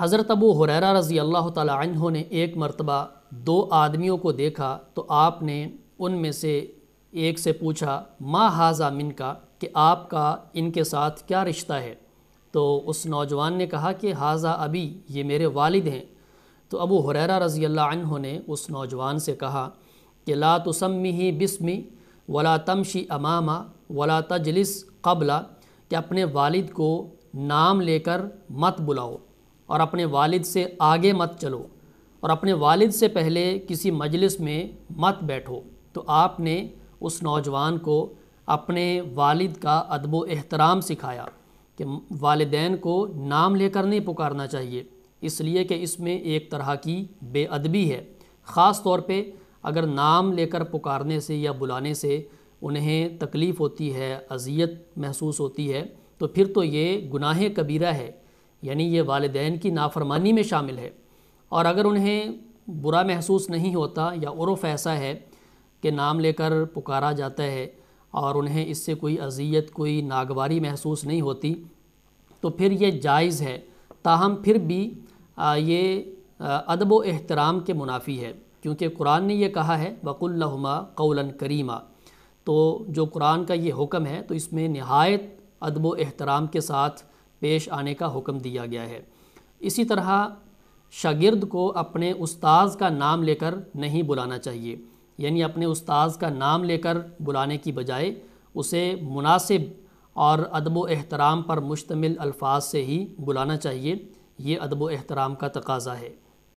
हज़रत अबू हुररा रज़ी अल्लाह तह ने एक मरतबा दो आदमियों को देखा तो आपने उनमें से एक से पूछा माँ हाजा मिन का कि आपका इनके साथ क्या रिश्ता है तो उस नौजवान ने कहा कि हाजा अभी ये मेरे वालिद हैं तो अबू हुररा रज़ी अल्लाह ने उस नौजवान से कहा कि ला तुसम्मी ही बिस्मी वला तमशी अमामा वला तजलिस कबला कि अपने वालिद को नाम लेकर मत बुलाओ और अपने वालिद से आगे मत चलो और अपने वालिद से पहले किसी मजलिस में मत बैठो तो आपने उस नौजवान को अपने वालिद का अदब एहतराम सिखाया कि वालदेन को नाम लेकर नहीं पुकारना चाहिए इसलिए कि इसमें एक तरह की बेअदबी है ख़ास तौर पे अगर नाम लेकर पुकारने से या बुलाने से उन्हें तकलीफ़ होती है अजियत महसूस होती है तो फिर तो ये गुनाह कबीरा है यानी ये वालदेन की नाफरमानी में शामिल है और अगर उन्हें बुरा महसूस नहीं होता या और ऐसा है कि नाम लेकर पुकारा जाता है और उन्हें इससे कोई अजियत कोई नागवारी महसूस नहीं होती तो फिर ये जायज़ है ताहम फिर भी ये अदब व एहतराम के मुनाफी है क्योंकि कुरान ने यह कहा है वक़ुल्लहुमा कौलन करीमा तो जो कुरान का ये हुक्म है तो इसमें नहायत अदब एहतराम के साथ पेश आने का हुक्म दिया गया है इसी तरह शागिर्द को अपने उस्ताज का नाम लेकर नहीं बुलाना चाहिए यानी अपने उस्ताज का नाम लेकर बुलाने की बजाय उसे मुनासिब और अदब एहतराम पर मुश्तमिल अल्फाज से ही बुलाना चाहिए ये अदब एहतराम का तकाजा है